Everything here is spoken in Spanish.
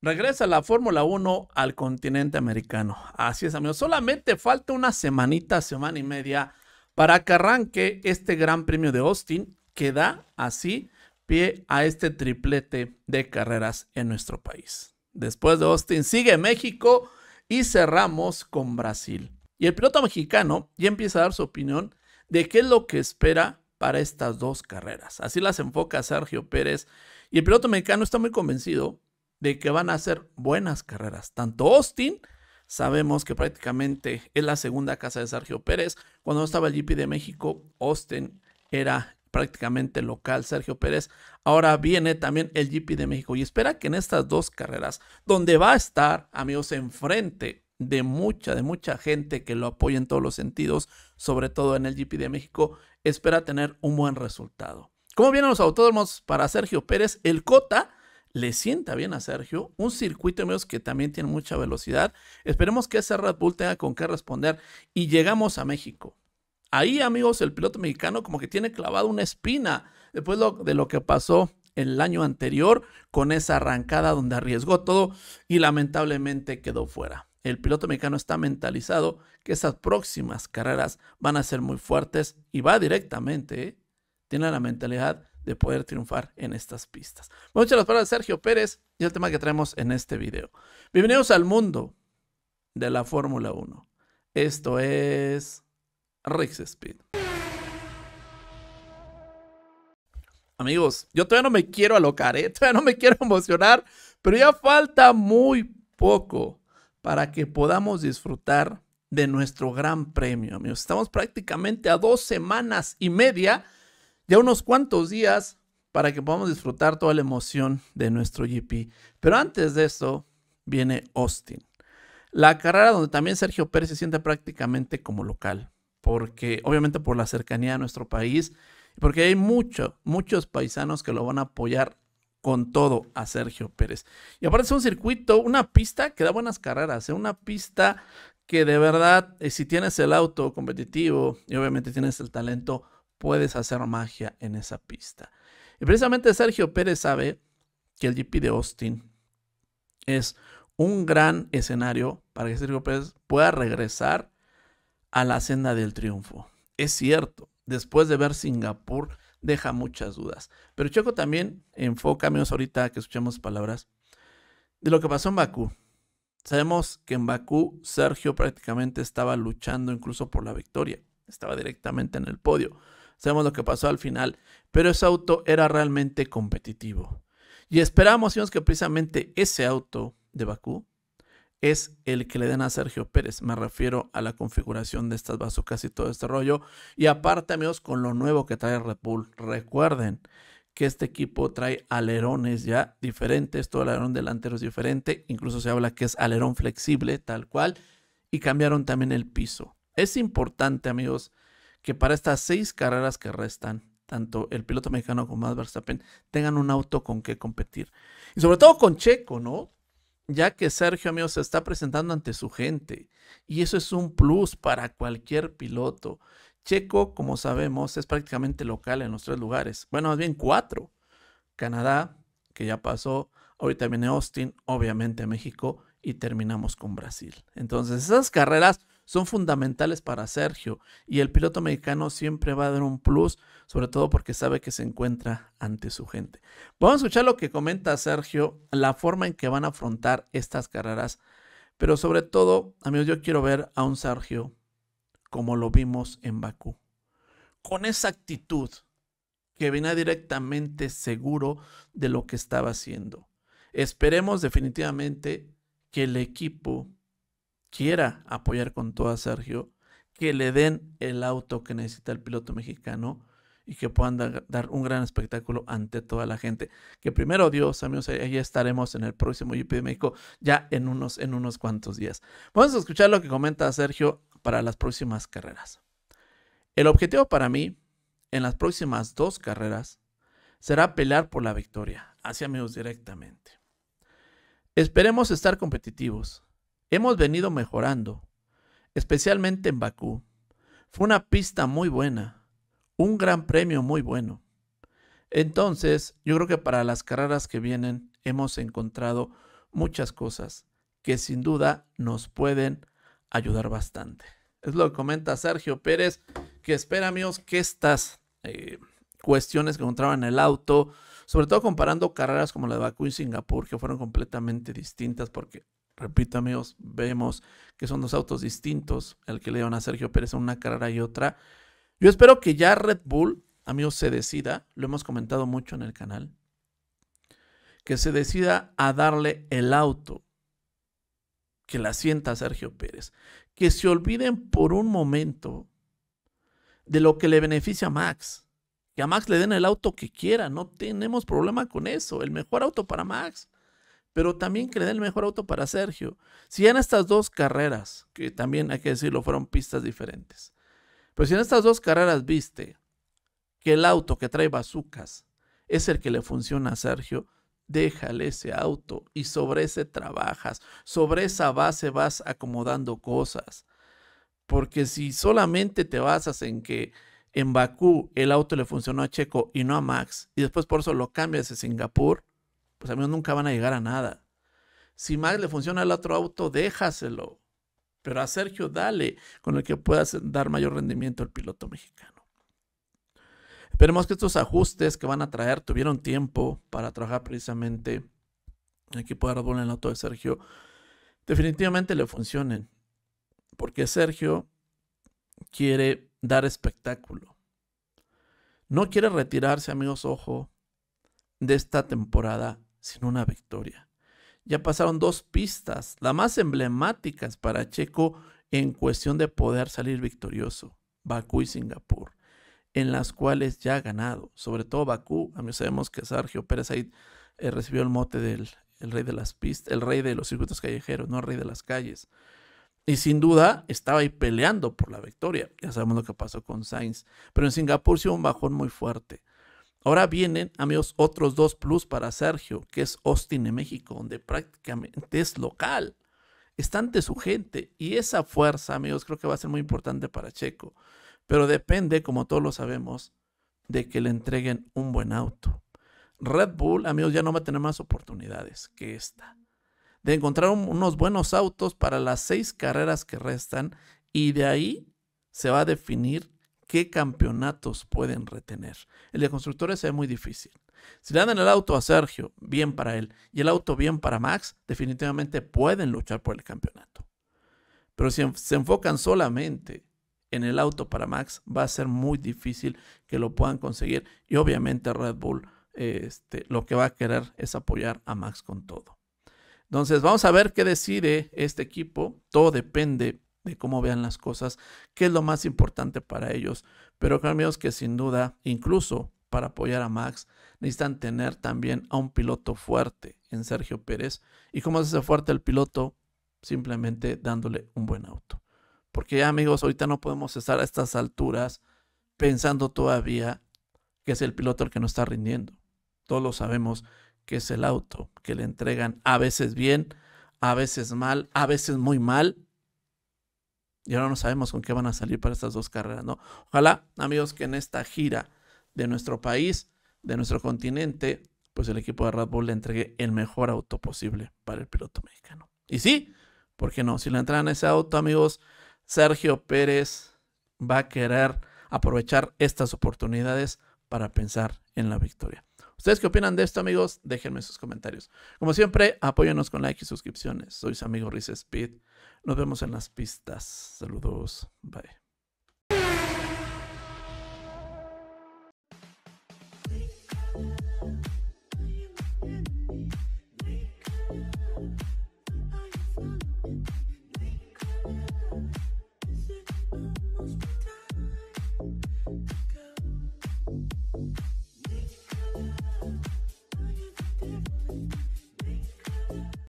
Regresa la Fórmula 1 al continente americano. Así es, amigos. Solamente falta una semanita, semana y media para que arranque este Gran Premio de Austin que da así pie a este triplete de carreras en nuestro país. Después de Austin sigue México y cerramos con Brasil. Y el piloto mexicano ya empieza a dar su opinión de qué es lo que espera para estas dos carreras. Así las enfoca Sergio Pérez. Y el piloto mexicano está muy convencido de que van a ser buenas carreras. Tanto Austin, sabemos que prácticamente es la segunda casa de Sergio Pérez. Cuando estaba el GP de México, Austin era prácticamente local Sergio Pérez. Ahora viene también el GP de México y espera que en estas dos carreras, donde va a estar, amigos, enfrente de mucha, de mucha gente que lo apoya en todos los sentidos, sobre todo en el GP de México, espera tener un buen resultado. ¿Cómo vienen los autódromos para Sergio Pérez? El Cota le sienta bien a Sergio. Un circuito amigos, que también tiene mucha velocidad. Esperemos que ese Red Bull tenga con qué responder. Y llegamos a México. Ahí, amigos, el piloto mexicano como que tiene clavado una espina después de lo que pasó el año anterior con esa arrancada donde arriesgó todo y lamentablemente quedó fuera. El piloto mexicano está mentalizado que esas próximas carreras van a ser muy fuertes y va directamente, ¿eh? tiene la mentalidad de poder triunfar en estas pistas. Muchas las palabras de Sergio Pérez y el tema que traemos en este video. Bienvenidos al mundo de la Fórmula 1. Esto es Rix Speed. Amigos, yo todavía no me quiero alocar, ¿eh? todavía no me quiero emocionar, pero ya falta muy poco para que podamos disfrutar de nuestro gran premio, amigos. Estamos prácticamente a dos semanas y media ya unos cuantos días para que podamos disfrutar toda la emoción de nuestro GP. Pero antes de eso, viene Austin. La carrera donde también Sergio Pérez se siente prácticamente como local, porque obviamente por la cercanía de nuestro país, porque hay muchos, muchos paisanos que lo van a apoyar con todo a Sergio Pérez. Y aparte es un circuito, una pista que da buenas carreras, Es ¿eh? una pista que de verdad, eh, si tienes el auto competitivo y obviamente tienes el talento, puedes hacer magia en esa pista. Y precisamente Sergio Pérez sabe que el GP de Austin es un gran escenario para que Sergio Pérez pueda regresar a la senda del triunfo. Es cierto, después de ver Singapur deja muchas dudas. Pero Checo también enfoca, menos ahorita que escuchemos palabras, de lo que pasó en Bakú. Sabemos que en Bakú Sergio prácticamente estaba luchando incluso por la victoria, estaba directamente en el podio sabemos lo que pasó al final, pero ese auto era realmente competitivo. Y esperamos, señores, que precisamente ese auto de Bakú es el que le den a Sergio Pérez. Me refiero a la configuración de estas bazucas y todo este rollo. Y aparte, amigos, con lo nuevo que trae Red Bull. Recuerden que este equipo trae alerones ya diferentes, todo el alerón delantero es diferente, incluso se habla que es alerón flexible, tal cual, y cambiaron también el piso. Es importante, amigos, que para estas seis carreras que restan, tanto el piloto mexicano como Max Verstappen tengan un auto con que competir. Y sobre todo con Checo, ¿no? Ya que Sergio, amigos, se está presentando ante su gente. Y eso es un plus para cualquier piloto. Checo, como sabemos, es prácticamente local en los tres lugares. Bueno, más bien cuatro. Canadá, que ya pasó. Ahorita viene Austin, obviamente México. Y terminamos con Brasil. Entonces, esas carreras son fundamentales para Sergio y el piloto mexicano siempre va a dar un plus, sobre todo porque sabe que se encuentra ante su gente. Vamos a escuchar lo que comenta Sergio, la forma en que van a afrontar estas carreras, pero sobre todo, amigos, yo quiero ver a un Sergio como lo vimos en Bakú, con esa actitud que viene directamente seguro de lo que estaba haciendo. Esperemos definitivamente que el equipo quiera apoyar con todo a Sergio, que le den el auto que necesita el piloto mexicano y que puedan dar un gran espectáculo ante toda la gente. Que primero Dios, amigos, ahí estaremos en el próximo GP de México ya en unos, en unos cuantos días. Vamos a escuchar lo que comenta Sergio para las próximas carreras. El objetivo para mí en las próximas dos carreras será pelear por la victoria, hacia amigos directamente. Esperemos estar competitivos, Hemos venido mejorando, especialmente en Bakú. Fue una pista muy buena, un gran premio muy bueno. Entonces, yo creo que para las carreras que vienen hemos encontrado muchas cosas que sin duda nos pueden ayudar bastante. Es lo que comenta Sergio Pérez, que espera, amigos, que estas eh, cuestiones que encontraban en el auto, sobre todo comparando carreras como la de Bakú y Singapur, que fueron completamente distintas porque Repito amigos, vemos que son dos autos distintos, el que le dieron a Sergio Pérez en una carrera y otra. Yo espero que ya Red Bull, amigos, se decida, lo hemos comentado mucho en el canal, que se decida a darle el auto, que la sienta Sergio Pérez, que se olviden por un momento de lo que le beneficia a Max. Que a Max le den el auto que quiera, no tenemos problema con eso. El mejor auto para Max pero también creé el mejor auto para Sergio. Si en estas dos carreras, que también hay que decirlo, fueron pistas diferentes, pero si en estas dos carreras viste que el auto que trae bazucas es el que le funciona a Sergio, déjale ese auto y sobre ese trabajas, sobre esa base vas acomodando cosas. Porque si solamente te basas en que en Bakú el auto le funcionó a Checo y no a Max, y después por eso lo cambias a Singapur, pues amigos nunca van a llegar a nada. Si más le funciona el otro auto, déjaselo. Pero a Sergio dale, con el que puedas dar mayor rendimiento al piloto mexicano. Esperemos que estos ajustes que van a traer tuvieron tiempo para trabajar precisamente el equipo de Red en el auto de Sergio. Definitivamente le funcionen. Porque Sergio quiere dar espectáculo. No quiere retirarse, amigos, ojo, de esta temporada sino una victoria. Ya pasaron dos pistas, las más emblemáticas para Checo en cuestión de poder salir victorioso, Bakú y Singapur, en las cuales ya ha ganado, sobre todo Bakú, a mí sabemos que Sergio Pérez ahí eh, recibió el mote del rey de las pistas, el rey de los circuitos callejeros, no el rey de las calles. Y sin duda estaba ahí peleando por la victoria. Ya sabemos lo que pasó con Sainz. Pero en Singapur sí hubo un bajón muy fuerte. Ahora vienen, amigos, otros dos plus para Sergio, que es Austin en México, donde prácticamente es local. Está ante su gente y esa fuerza, amigos, creo que va a ser muy importante para Checo. Pero depende, como todos lo sabemos, de que le entreguen un buen auto. Red Bull, amigos, ya no va a tener más oportunidades que esta. De encontrar unos buenos autos para las seis carreras que restan y de ahí se va a definir qué campeonatos pueden retener. El de constructores es muy difícil. Si le dan el auto a Sergio, bien para él, y el auto bien para Max, definitivamente pueden luchar por el campeonato. Pero si se enfocan solamente en el auto para Max, va a ser muy difícil que lo puedan conseguir. Y obviamente Red Bull este, lo que va a querer es apoyar a Max con todo. Entonces vamos a ver qué decide este equipo. Todo depende de cómo vean las cosas, qué es lo más importante para ellos. Pero creo amigos que sin duda, incluso para apoyar a Max, necesitan tener también a un piloto fuerte en Sergio Pérez. ¿Y cómo se hace fuerte el piloto? Simplemente dándole un buen auto. Porque ya amigos, ahorita no podemos estar a estas alturas pensando todavía que es el piloto el que no está rindiendo. Todos lo sabemos que es el auto que le entregan a veces bien, a veces mal, a veces muy mal, y ahora no sabemos con qué van a salir para estas dos carreras, ¿no? Ojalá, amigos, que en esta gira de nuestro país, de nuestro continente, pues el equipo de Red Bull le entregue el mejor auto posible para el piloto mexicano. Y sí, ¿por qué no? Si le entran ese auto, amigos, Sergio Pérez va a querer aprovechar estas oportunidades para pensar en la victoria. ¿Ustedes qué opinan de esto, amigos? Déjenme sus comentarios. Como siempre, apóyanos con likes y suscripciones. Soy su amigo Riz Speed. Nos vemos en las pistas. Saludos. Bye.